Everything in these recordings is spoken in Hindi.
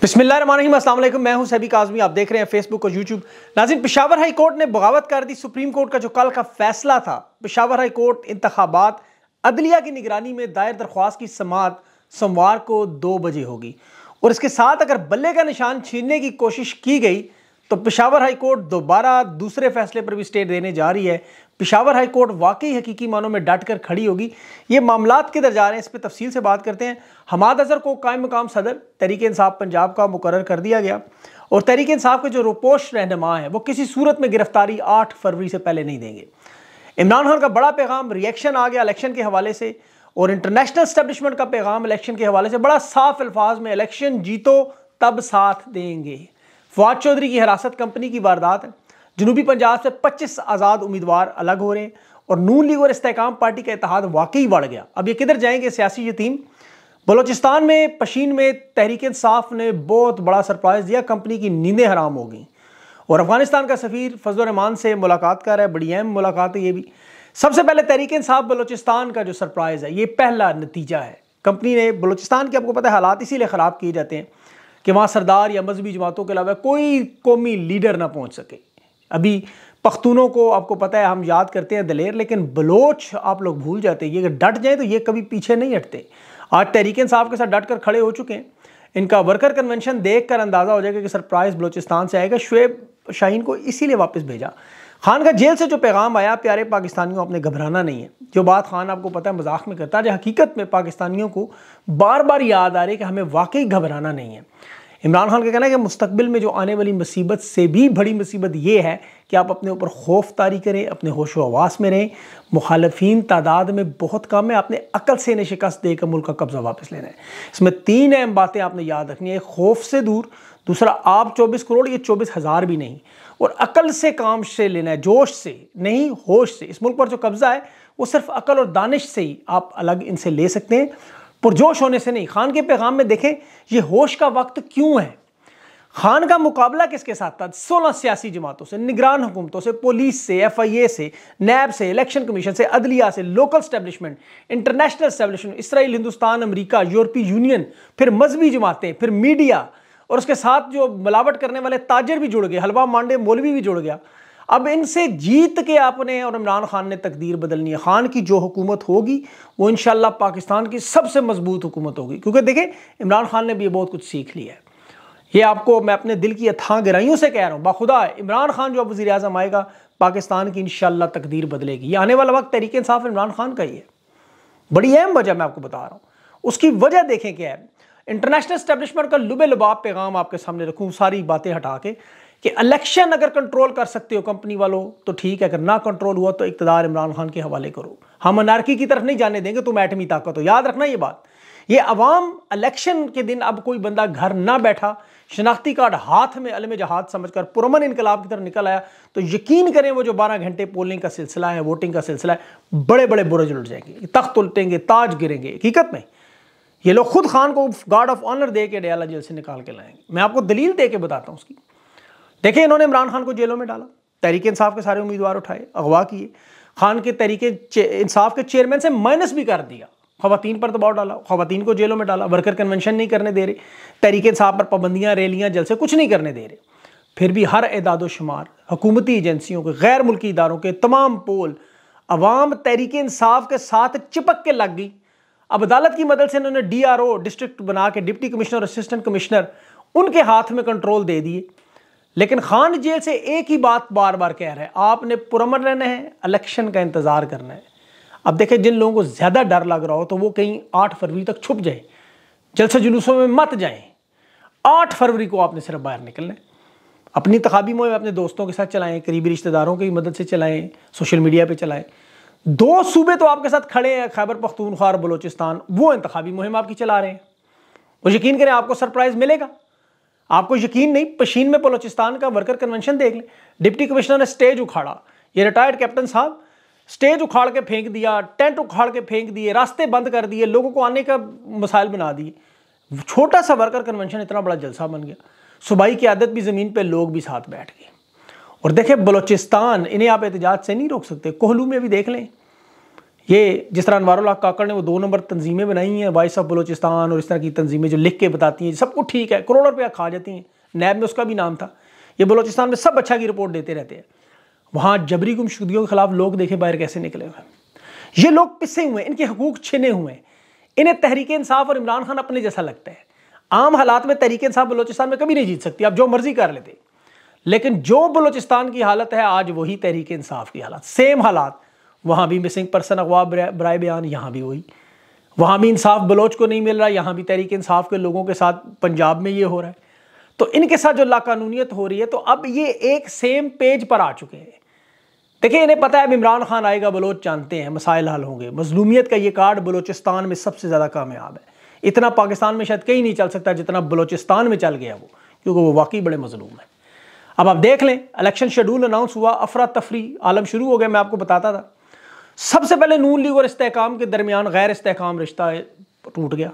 बिस्मिल्लाम मैं हूं सभी काजमी आप देख रहे हैं फेसबुक और यूट्यूब नाजिन पिशावर हाई कोर्ट ने बगावत कर दी सुप्रीम कोर्ट का जो कल का फैसला था पिशावर हाई कोर्ट इंतबात अदलिया की निगरानी में दायर दरख्वास्त की समात सोमवार को दो बजे होगी और इसके साथ अगर बल्ले का निशान छीनने की कोशिश की गई तो पिशावर हाई कोर्ट दोबारा दूसरे फैसले पर भी स्टे देने जा रही है पिशावर हाई कोर्ट वाकई हकीकी मानों में डट कर खड़ी होगी ये मामला किधर जा रहे हैं इस पर तफसील से बात करते हैं हमाद अजहर को कायम मकाम सदर तहरीक इंसाफ पंजाब का मुकर कर दिया गया और तहरीक इंसाफ के जो रोपोश रहनमा हैं वो किसी सूरत में गिरफ्तारी आठ फरवरी से पहले नहीं देंगे इमरान खान का बड़ा पैगाम रिएक्शन आ गया इलेक्शन के हवाले से और इंटरनेशनल स्टैब्लिशमेंट का पैगाम इलेक्शन के हवाले से बड़ा साफ अल्फाज में इलेक्शन जीतो तब साथ देंगे फवाद चौधरी की हिरासत कंपनी की वारदात है जनूबी पंजाब से 25 आज़ाद उम्मीदवार अलग हो रहे हैं और नून लीग और इसकाम पार्टी का इतिहाद वाकई बढ़ गया अब ये किधर जाएंगे सियासी यतीम बलोचिस्तान में पशीन में तहरीक इंसाफ ने बहुत बड़ा सरप्राइज़ दिया कंपनी की नींदें हराम हो गई और अफगानिस्तान का सफ़ीर फजलरहमान से मुलाकात कर रहा है बड़ी अहम मुलाकात है ये भी सबसे पहले तहरीक इंसाफ बलोचिस्तान का जो सरप्राइज़ है ये पहला नतीजा है कंपनी ने बलोचिस्तान के आपको पता है हालात इसीलिए ख़राब किए जाते हैं कि वहाँ सरदार या मजहबी जमातों के अलावा कोई कौमी लीडर ना पहुँच सके अभी पख्तूनों को आपको पता है हम याद करते हैं दलेर लेकिन बलोच आप लोग भूल जाते हैं अगर डट जाएँ तो ये कभी पीछे नहीं हटते आज तहरीक साहब के साथ डट कर खड़े हो चुके हैं इनका वर्कर कन्वेंशन देख कर अंदाज़ा हो जाएगा कि सरप्राइज़ बलोचिस्तान से आएगा शुएब शाहीन को इसीलिए वापस भेजा खान का जेल से जो पैगाम आया प्यारे पाकिस्तानियों आपने घबराना नहीं है जो बात खान आपको पता है मजाक में करता है हकीकत में पाकिस्तानियों को बार बार याद आ रही है कि हमें वाकई घबराना नहीं है इमरान खान का कहना है कि मुस्तबिल में जो आने वाली मुसीबत से भी बड़ी मुसीबत ये है कि आप अपने ऊपर खौफ तारी करें अपने होश आवास में रहें मुखालफी तादाद में बहुत कम है आपने अकल से इन्हें शिकस्त देकर मुल्क का कब्ज़ा वापस लेना है इसमें तीन अहम बातें आपने याद रखनी है खौफ से दूर दूसरा आप चौबीस करोड़ ये चौबीस हज़ार भी नहीं और अकल से काम से लेना है जोश से नहीं होश से इस मुल्क पर जो कब्ज़ा है वो सिर्फ अकल और दानिश से ही आप अलग इनसे ले सकते हैं पुरजोश होने से नहीं खान के पैगाम में देखें ये होश का वक्त क्यों है खान का मुकाबला किसके साथ था सोलह सियासी जमातों से निगरान हुकूमतों से पुलिस से एफ आई ए से नैब से इलेक्शन कमीशन से अदलिया से local establishment international establishment Israel Hindustan America यूरोपीय यूनियन फिर मजहबी जमातें फिर मीडिया और उसके साथ जो मिलावट करने वाले ताजर भी जुड़ गए हलवा मांडे मौलवी भी जुड़ गया अब इनसे जीत के आपने और इमरान खान ने तकदीर बदलनी है खान की जो हुकूमत होगी वो इन पाकिस्तान की सबसे मजबूत हुकूमत होगी क्योंकि देखें इमरान खान ने भी ये बहुत कुछ सीख लिया है ये आपको मैं अपने दिल की अथाह गहराइयों से कह रहा हूँ बाखुदा इमरान खान जो अब वजी अजम आएगा पाकिस्तान की इन तकदीर बदलेगी ये आने वाला वक्त तरीके इंसाफ इमरान खान का ही है बड़ी अहम वजह मैं आपको बता रहा हूँ उसकी वजह देखें क्या है इंटरनेशनल स्टैब्लिशमेंट का लुबे लबाब पैगाम आपके सामने रखूँ सारी बातें हटा के कि इलेक्शन अगर कंट्रोल कर सकते हो कंपनी वालों तो ठीक है अगर ना कंट्रोल हुआ तो इकतदार इमरान खान के हवाले करो हम अनारकी की तरफ नहीं जाने देंगे तुम एटमी ताकत हो याद रखना ये बात ये अवाम इलेक्शन के दिन अब कोई बंदा घर ना बैठा शनाख्ती कार्ड हाथ में अलम जहाज समझ कर पुरमन इनकलाब की तरफ निकल आया तो यकीन करें वो जो बारह घंटे पोलिंग का सिलसिला है वोटिंग का सिलसिला है बड़े बड़े बुरज उलट जाएंगे तख्त उलटेंगे ताज गिरेंगे हकीकत में ये लोग खुद खान को गार्ड ऑफ ऑनर दे के डयाला जेल से निकाल के लाएंगे मैं आपको दलील दे के बताता हूँ उसकी देखिए इन्होंने इमरान खान को जेलों में डाला तहरीक इंसाफ के सारे उम्मीदवार उठाए अगवा किए खान के तहरीक इंसाफ के चेयरमैन से माइनस भी कर दिया खातन पर दबाव डाला खातन को जेलों में डाला वर्कर कन्वेंशन नहीं करने दे रहे तहरीक इंसाफ पर पाबंदियाँ रैलियाँ जल से कुछ नहीं करने दे रहे फिर भी हर इदाद शुमार हुकूमती एजेंसियों के गैर मुल्की इदारों के तमाम पोल अवाम तहरीक इंसाफ के साथ चिपक के लग गई अब अदालत की मदद से इन्होंने डीआरओ डिस्ट्रिक्ट बना के डिप्टी कमिश्नर असिस्टेंट कमिश्नर उनके हाथ में कंट्रोल दे दिए लेकिन खान जेल से एक ही बात बार बार कह रहे हैं आपने पुरमन रहना है इलेक्शन का इंतज़ार करना है अब देखें जिन लोगों को ज़्यादा डर लग रहा हो तो वो कहीं आठ फरवरी तक छुप जाए जलसे जुलूसों में मत जाए आठ फरवरी को आपने सिर्फ बाहर निकलना है अपनी तखाबी मुहिम अपने दोस्तों के साथ चलाएं करीबी रिश्तेदारों की मदद से चलाएं सोशल मीडिया पर चलाएं दो सूबे तो आपके साथ खड़े हैं खैबर पख्तूनख्वा और बलोचिस्तान वो इंतवी मुहिम आपकी चला रहे हैं और यकीन करें आपको सरप्राइज मिलेगा आपको यकीन नहीं पशीन में बलोचिस्तान का वर्कर कन्वेंशन देख लें डिप्टी कमिश्नर ने स्टेज उखाड़ा ये रिटायर्ड कैप्टन साहब स्टेज उखाड़ के फेंक दिया टेंट उखाड़ के फेंक दिए रास्ते बंद कर दिए लोगों को आने का मसाइल बना दिए छोटा सा वर्कर कन्वेंशन इतना बड़ा जलसा बन गया सुबाई की आदत भी ज़मीन पर लोग भी साथ बैठ गए और देखिए बलोचिस्तान इन्हें आप एहतजाज से नहीं रोक सकते कोहलू में भी देख लें ये जिस तरह उल्ला काकड़ ने वो दो नंबर तंजीमें बनाई हैं वॉइस ऑफ बलोचिस्तान और इस तरह की तंजीमें जो लिख के बताती हैं सब कुछ ठीक है करोड़ों रुपया खा जाती हैं नैब में उसका भी नाम था ये बलोचिस्तान में सब अच्छा की रिपोर्ट देते रहते हैं वहाँ जबरी गुमशुदगियों के खिलाफ लोग देखे बाहर कैसे निकले हुए ये लोग पिसे हुए हैं इनके हकूक छिने हुए हैं इन्हें तहरीक इंसाफ और इमरान खान अपने जैसा लगता है आम हालात में तहरीक इंसाफ बलोचिस्तान में कभी नहीं जीत सकती आप जो मर्जी कर लेते लेकिन जो बलूचिस्तान की हालत है आज वही तहरीक इंसाफ की हालत सेम हालात वहाँ भी मिसिंग पर्सन अगवा बरए बयान यहाँ भी वही वहाँ भी इंसाफ बलोच को नहीं मिल रहा यहाँ भी तहरीक इंसाफ के लोगों के साथ पंजाब में ये हो रहा है तो इनके साथ जो लाकानूनीत हो रही है तो अब ये एक सेम पेज पर आ चुके हैं देखिए इन्हें पता है अब इमरान खान आएगा बलोच जानते हैं मसाइल हल होंगे मजलूमियत का ये कार्ड बलोचिस्तान में सबसे ज़्यादा कामयाब है इतना पाकिस्तान में शायद कहीं नहीं चल सकता जितना बलोचिस्तान में चल गया वो क्योंकि वो वाकई बड़े मजलूम हैं अब आप देख लें इलेक्शन शेड्यूल अनाउंस हुआ अफरा तफरी आलम शुरू हो गया मैं आपको बताता था सबसे पहले नून लीग और इस्तेकाम के दरमियान गैर इस्तेकाम रिश्ता टूट गया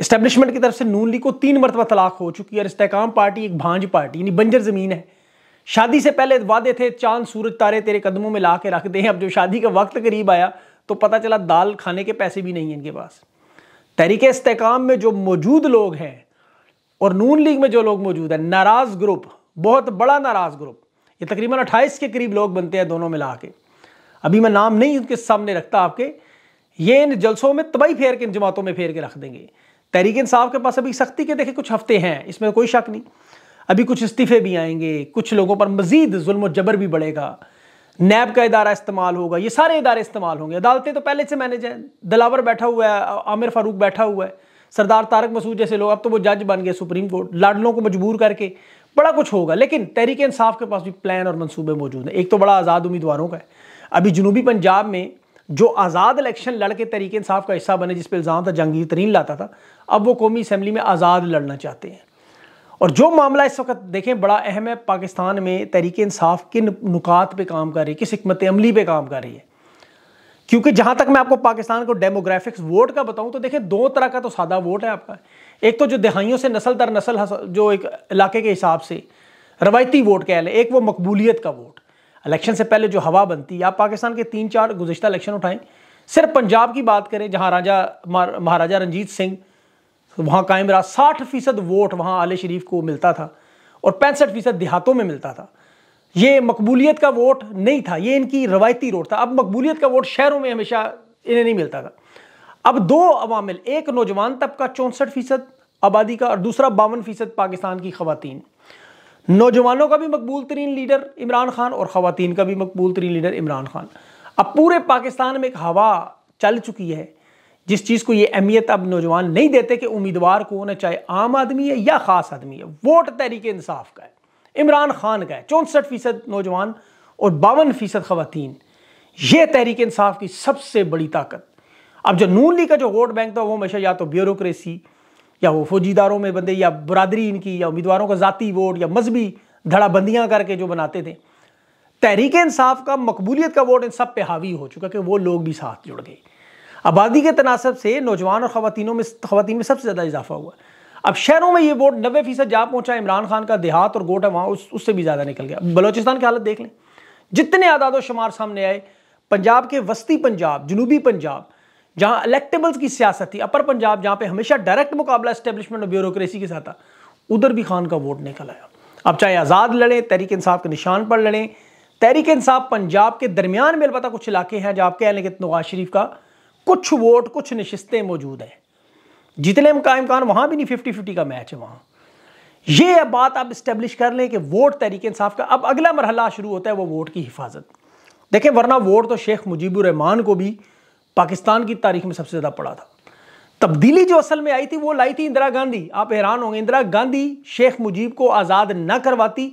इस्टेब्लिशमेंट की तरफ से नून लीग को तीन मरतबा तलाक हो चुकी है और इस्तेकाम पार्टी एक भांज पार्टी यानी बंजर ज़मीन है शादी से पहले वादे थे चांद सूरज तारे तेरे कदमों में ला के रख दें अब जो शादी का वक्त करीब आया तो पता चला दाल खाने के पैसे भी नहीं है इनके पास तहरीक इसकाम में जो मौजूद लोग हैं और नून लीग में जो लोग मौजूद हैं नाराज़ ग्रुप बहुत बड़ा नाराज़ ग्रुप ये तकरीबन अट्ठाईस के करीब लोग बनते हैं दोनों मिला के अभी मैं नाम नहीं उनके सामने रखता आपके ये इन जलसों में तबाही फेर के इन जमातों में फेर के रख देंगे तहरीक इंसाब के पास अभी सख्ती के देखे कुछ हफ्ते हैं इसमें कोई शक नहीं अभी कुछ इस्तीफ़े भी आएंगे कुछ लोगों पर मजीद जुल्म जबर भी बढ़ेगा नैब का इदारा इस्तेमाल होगा ये सारे इदारे इस्तेमाल होंगे अदालतें तो पहले से मैनेज हैं दिलावर बैठा हुआ है आमिर फारूक बैठा हुआ है सरदार तारक मसूद जैसे लोग अब तो वो जज बन गए सुप्रीम कोर्ट लाडलों को मजबूर करके बड़ा कुछ होगा लेकिन तहरीक इंसाफ के पास भी प्लान और मनसूबे मौजूद हैं एक तो बड़ा आज़ाद उम्मीदवारों का है अभी जनूबी पंजाब में जो आज़ाद इलेक्शन लड़ के तहरीक इंसाफ का हिस्सा बने जिस पर इल्ज़ाम था जंगीर तरीन लाता था अब वो कौमी असम्बली में आज़ाद लड़ना चाहते हैं और जो मामला इस वक्त देखें बड़ा अहम है पाकिस्तान में तहरीक इंसाफ किन नुकात पर काम कर रही है किस हमत अमली पर काम कर रही है क्योंकि जहां तक मैं आपको पाकिस्तान को डेमोग्राफिक्स वोट का बताऊं तो देखें दो तरह का तो सादा वोट है आपका एक तो जो दहाइयों से नस्ल दर नस्ल जो एक इलाके के हिसाब से रवायती वोट कह लें एक वो मकबूलियत का वोट इलेक्शन से पहले जो हवा बनती है आप पाकिस्तान के तीन चार गुजशत इलेक्शन उठाएं सिर्फ पंजाब की बात करें जहां राजा महाराजा रंजीत सिंह वहाँ कायम रहा साठ फीसद वोट वहाँ आले शरीफ को मिलता था और पैंसठ फीसद देहातों में मिलता था ये मकबूलियत का वोट नहीं था ये इनकी रवायती रोड था अब मकबूलियत का वोट शहरों में हमेशा इन्हें नहीं मिलता था अब दो अवामिल एक नौजवान तबका चौंसठ फीसद आबादी का और दूसरा बावन फीसद पाकिस्तान की खवतान नौजवानों का भी मकबूल तरीन लीडर इमरान खान और ख़वान का भी मकबूल तरीन लीडर इमरान खान अब पूरे पाकिस्तान में एक हवा चल चुकी है जिस चीज़ को ये अहमियत अब नौजवान नहीं देते कि उम्मीदवार कौन है चाहे आम आदमी है या ख़ास आदमी है वोट तहरीक इंसाफ का है इमरान खान गए चौंसठ फीसद नौजवान और बावन फीसद खातन ये तहरीक इंसाफ की सबसे बड़ी ताकत अब जो नून लीग का जो वोट बैंक था वो हमेशा या तो ब्यूरोसी या वो फौजीदारों में बंदे या बरदरी इनकी या उम्मीदवारों का ज़ाती वोट या मजहबी धड़ाबंदियाँ करके जो बनाते थे तहरीक इंसाफ का मकबूलियत का वोट इन सब पे हावी हो चुका कि वो लोग भी साथ जुड़ गए आबादी के तनासब से नौजवान और ख़वानों में खातन में सबसे ज़्यादा इजाफा हुआ अब शहरों में ये वोट नब्बे फीसद जा पहुंचा इमरान खान का देहात और गोट है वहाँ उस, उससे भी ज़्यादा निकल गया बलोचिस्तान की हालत देख लें जितने आदाद शुमार सामने आए पंजाब के वस्ती पंजाब जनूबी पंजाब जहाँ इलेक्टेबल्स की सियासत थी अपर पंजाब जहाँ पे हमेशा डायरेक्ट मुकाबला इस्टेब्लिशमेंट और ब्यूरोक्रेसी के साथ था उधर भी खान का वोट निकल आया अब चाहे आज़ाद लड़ें तहरीक इंसाफ के निशान पर लड़ें तहरीक इंसाफ पंजाब के दरमियान में अलबत्ता कुछ इलाके हैं जहाँ आप कह लेंगे नवाज शरीफ का कुछ वोट कुछ नशस्तें मौजूद हैं जितने का कान वहां भी नहीं फिफ्टी फिफ्टी का मैच है वहाँ ये अब बात आप स्टेब्लिश कर लें कि वोट तरीके इंसाफ का अब अगला मरहला शुरू होता है वो वोट की हिफाजत देखें वरना वोट तो शेख मुजीबुररहमान को भी पाकिस्तान की तारीख में सबसे ज़्यादा पड़ा था तब्दीली जो असल में आई थी वो लाई थी इंदिरा गांधी आप हैरान होंगे इंदिरा गांधी शेख मुजीब को आज़ाद न करवाती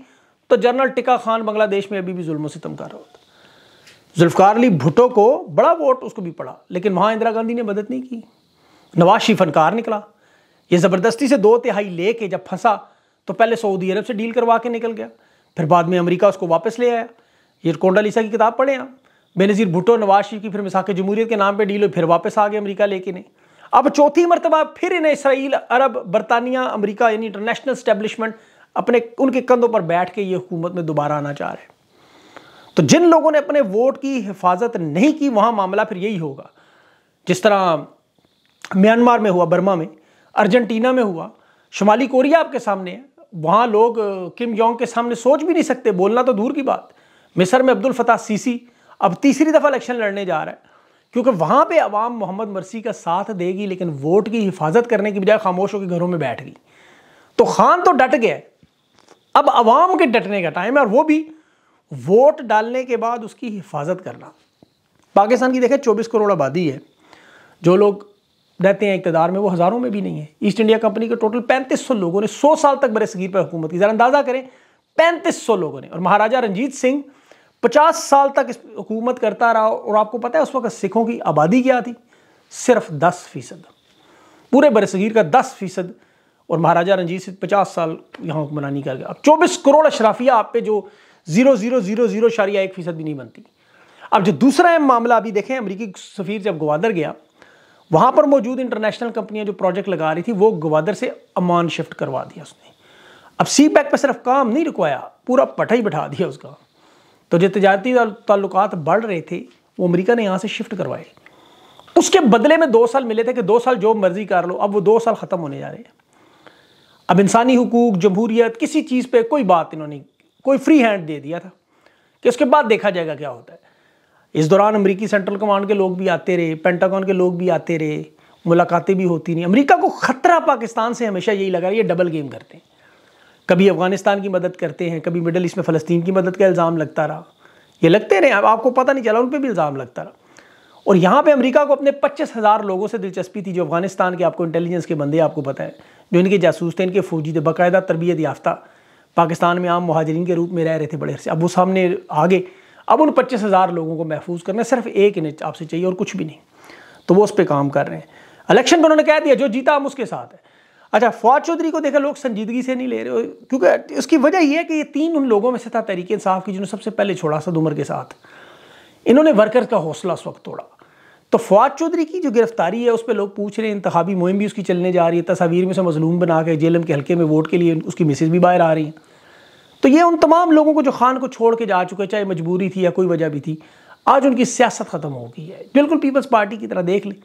तो जनरल टिका खान बांग्लादेश में अभी भी जुल्म सितम कर रहा होता जुल्फ़ार अली भुटो को बड़ा वोट उसको भी पड़ा लेकिन वहां इंदिरा गांधी ने मदद नहीं की नवाशी फनकार निकला ये ज़बरदस्ती से दो तिहाई ले के जब फंसा तो पहले सऊदी अरब से डील करवा के निकल गया फिर बाद में अमेरिका उसको वापस ले आया ये कोंडा लिसा की किताब पढ़े आप बेनज़ीर भुटो नवाज शरीफ की फिर मिसाक जमूरीत के नाम पर डील हुई फिर वापस आ गए अमरीका लेके नहीं अब चौथी मरतबा फिर इन्हें इसराइल अरब बरतानिया अमरीका यानी इंटरनेशनल स्टैब्लिशमेंट अपने उनके कंधों पर बैठ के ये हुकूमत में दोबारा आना चाह रहे हैं तो जिन लोगों ने अपने वोट की हिफाजत नहीं की वहाँ मामला फिर यही होगा जिस तरह म्यांमार में हुआ बर्मा में अर्जेंटीना में हुआ शुमाली कोरिया आपके सामने है वहाँ लोग किम जोंग के सामने सोच भी नहीं सकते बोलना तो दूर की बात मिसर में अब्दुल फताह सीसी अब तीसरी दफ़ा इलेक्शन लड़ने जा रहा है क्योंकि वहाँ पे अवाम मोहम्मद मरसी का साथ देगी लेकिन वोट की हिफाजत करने की बजाय खामोश होकर घरों में बैठ गई तो खान तो डट गया अब अवाम के डटने का टाइम है और वो भी वोट डालने के बाद उसकी हिफाजत करना पाकिस्तान की देखें चौबीस करोड़ आबादी है जो लोग रहते हैं इकतदार में वो हज़ारों में भी नहीं है ईस्ट इंडिया कंपनी के टोटल पैंतीस सौ लोगों ने सौ साल तक सगीर पर हुकूमत की ज़रा अंदाज़ा करें पैंतीस सौ लोगों ने और महाराजा रंजीत सिंह पचास साल तक इस हुकूमत करता रहा और आपको पता है उस वक्त सिखों की आबादी क्या थी सिर्फ दस फीसद पूरे सगीर का दस फीसद और महाराजा रंजीत सिंह पचास साल यहाँ हुक्मरानी कर गया अब चौबीस करोड़ अशराफिया आप पे जो जीरो जीरो जीरो जीरो शारिया एक फीसद भी नहीं बनती अब जो दूसरा अहम मामला अभी देखें अमरीकी सफ़ीर जब ग्वादर गया वहाँ पर मौजूद इंटरनेशनल कंपनियाँ जो प्रोजेक्ट लगा रही थी वो ग्वादर से अमान शिफ्ट करवा दिया उसने अब सी पैक पर सिर्फ काम नहीं रुकवाया पूरा पटा ही बैठा दिया उसका तो जो तजारती ताल्लुक बढ़ रहे थे वो अमरीका ने यहाँ से शिफ्ट करवाए उसके बदले में दो साल मिले थे कि दो साल जो मर्जी कर लो अब वो दो साल ख़त्म होने जा रहे हैं अब इंसानी हकूक जमहूरियत किसी चीज़ पे कोई बात इन्होंने कोई फ्री हैंड दे दिया था कि उसके बाद देखा जाएगा क्या होता है इस दौरान अमरीकी सेंट्रल कमांड के लोग भी आते रहे पेंटागॉन के लोग भी आते रहे मुलाकातें भी होती रही अमरीका को ख़तरा पाकिस्तान से हमेशा यही लगा ये डबल गेम करते हैं कभी अफ़गानिस्तान की मदद करते हैं कभी मिडल ईस्ट में फ़लस्तीन की मदद का इल्ज़ाम लगता रहा ये लगते रहे अब आपको पता नहीं चला उन पर भी इल्ज़ाम लगता रहा और यहाँ पे अमेरिका को अपने पच्चीस हज़ार लोगों से दिलचस्पी थी जो अफगानिस्तान के आपको इंटेलिजेंस के बंदे आपको पता है जो इनके जासूस थे इनके फौजी थे बाकायदा तरबियत याफ्ता पाकिस्तान में आम महाजरीन के रूप में रह रहे थे बड़े अरसे अब वो सामने आगे अब उन पच्चीस हज़ार लोगों को महफूज करना सिर्फ एक इनिच आपसे चाहिए और कुछ भी नहीं तो वो उस पर काम कर रहे हैं इलेक्शन में उन्होंने कह दिया जो जीता हम उसके साथ है अच्छा फवाद चौधरी को देखा लोग संजीदगी से नहीं ले रहे हो क्योंकि उसकी वजह यह है कि ये तीन उन लोगों में से था तरीके इंसाफ की जिन्होंने सबसे पहले छोड़ा सद उमर के साथ इन्होंने वर्कर का हौसला उस वक्त तोड़ा तो फवाद चौधरी की जो गिरफ्तारी है उस पर लोग पूछ रहे हैं इंतबी मुहिम भी उसकी चलने जा रही है तस्वीर में से मजलूम बना के जेलम के हल्के में वोट के लिए उसकी मिसेज भी बाहर आ रही हैं तो ये उन तमाम लोगों को जो खान को छोड़ के जा चुके चाहे मजबूरी थी या कोई वजह भी थी आज उनकी सियासत ख़त्म हो गई है बिल्कुल पीपल्स पार्टी की तरह देख ली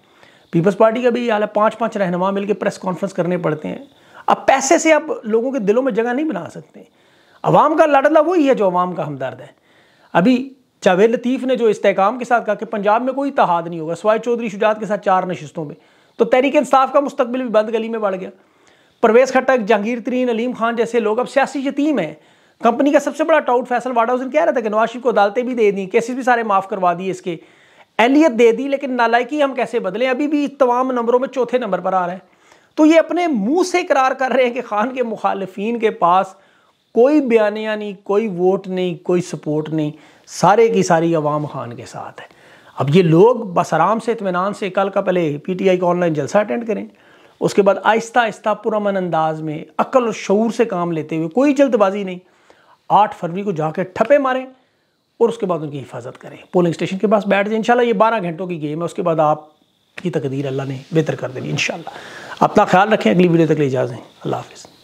पीपल्स पार्टी का भी हाल है पाँच पाँच रहनमा मिलकर प्रेस कॉन्फ्रेंस करने पड़ते हैं अब पैसे से आप लोगों के दिलों में जगह नहीं बना सकते अवाम का लड़ला वही है जो अवाम का हमदर्द है अभी जावेद लतीफ़ ने जो इस्तेकाम के साथ कहा कि पंजाब में कोई तहाद नहीं होगा सवाई चौधरी शुजात के साथ चार नशस्तों में तो तहरीक इंसाफ का मुस्तबिल भी बंद गली में बढ़ गया परवेज़ खट्टक जहांगीर तरीन अलीम खान जैसे लोग अब सियासी यतीम हैं कंपनी का सबसे बड़ा टाउट फैसल वाडाउजन कह रहा था कि नवाज शरीफ को अदालतें भी दे दी केसेस भी सारे माफ़ करवा दिए इसके एहलियत दे दी लेकिन नालायकी हम कैसे बदलें अभी भी तमाम नंबरों में चौथे नंबर पर आ रहा है तो ये अपने मुंह से करार कर रहे हैं कि खान के मुखालफन के पास कोई बयानिया नहीं कोई वोट नहीं कोई सपोर्ट नहीं सारे की सारी अवाम खान के साथ है अब ये लोग बस आराम से इतमान से कल का पहले पी टी आई का ऑनलाइन जलसा अटेंड करें उसके बाद आहिस्ता आहिस्ता पुरमन अंदाज में अक्ल और शूर से काम लेते हुए कोई जल्दबाजी नहीं आठ फरवरी को जाकर ठपे मारें और उसके बाद उनकी हिफाजत करें पोलिंग स्टेशन के पास बैठ जाए इंशाल्लाह ये बारह घंटों की गेम है उसके बाद आपकी तकदीर अल्लाह ने बेहतर कर देनी इन अपना ख्याल रखें अगली वीडियो तक ले जाए अल्लाह हाफिज़